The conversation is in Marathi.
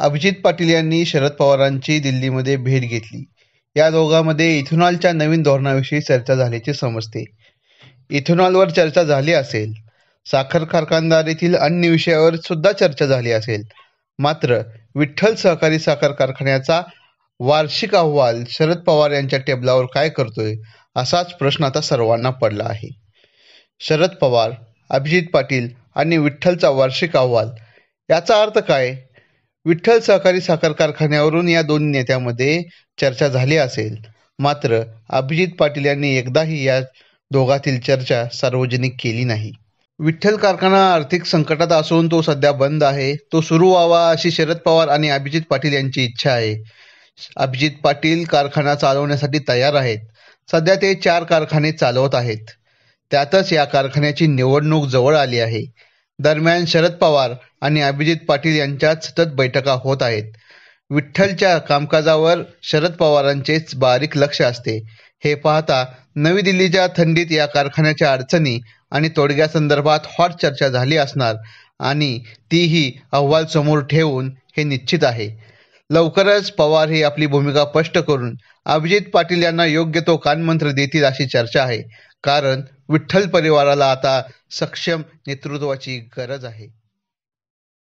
अभिजित पाटील यांनी शरद पवारांची दिल्लीमध्ये भेट घेतली या दोघांमध्ये इथेनॉलच्या नवीन धोरणाविषयी चर्चा झाल्याचे समजते इथेनॉलवर चर्चा झाली असेल साखर कारखानदारीतील अन्य विषयावर सुद्धा चर्चा झाली असेल मात्र विठ्ठल सहकारी साखर कारखान्याचा वार्षिक अहवाल शरद पवार यांच्या टेबलावर काय करतोय असाच प्रश्न आता सर्वांना पडला आहे शरद पवार अभिजित पाटील आणि विठ्ठलचा वार्षिक अहवाल याचा अर्थ काय विठ्ठल सहकारी साखर कारखान्यावरून या दोन नेत्यांमध्ये चर्चा झाली असेल मात्र अभिजित पाटील यांनी एकदाही या दोघातील चर्चा सार्वजनिक केली नाही विठ्ठल कारखाना आर्थिक संकटात असून तो सध्या बंद आहे तो सुरू व्हावा अशी शरद पवार आणि अभिजित पाटील यांची इच्छा आहे अभिजित पाटील कारखाना चालवण्यासाठी तयार आहेत सध्या ते चार कारखाने चालवत आहेत त्यातच या कारखान्याची निवडणूक जवळ आली आहे दरम्यान शरद पवार आणि अभिजित पाटील यांच्यात सतत बैठका होत आहेत विठ्ठलच्या कामकाजावर शरद पवारांचेच बारीक लक्ष असते हे पाहता नवी दिल्लीच्या थंडीत या कारखान्याच्या अडचणी आणि तोडग्यासंदर्भात हॉट चर्चा झाली असणार आणि तीही अहवाल समोर ठेवून हे निश्चित आहे लवकरच पवार हे आपली भूमिका स्पष्ट करून अभिजित पाटील यांना योग्य तो कानमंत्र देतील अशी चर्चा आहे कारण विठ्ठल परिवाराला आता सक्षम नेतृत्वाची गरज आहे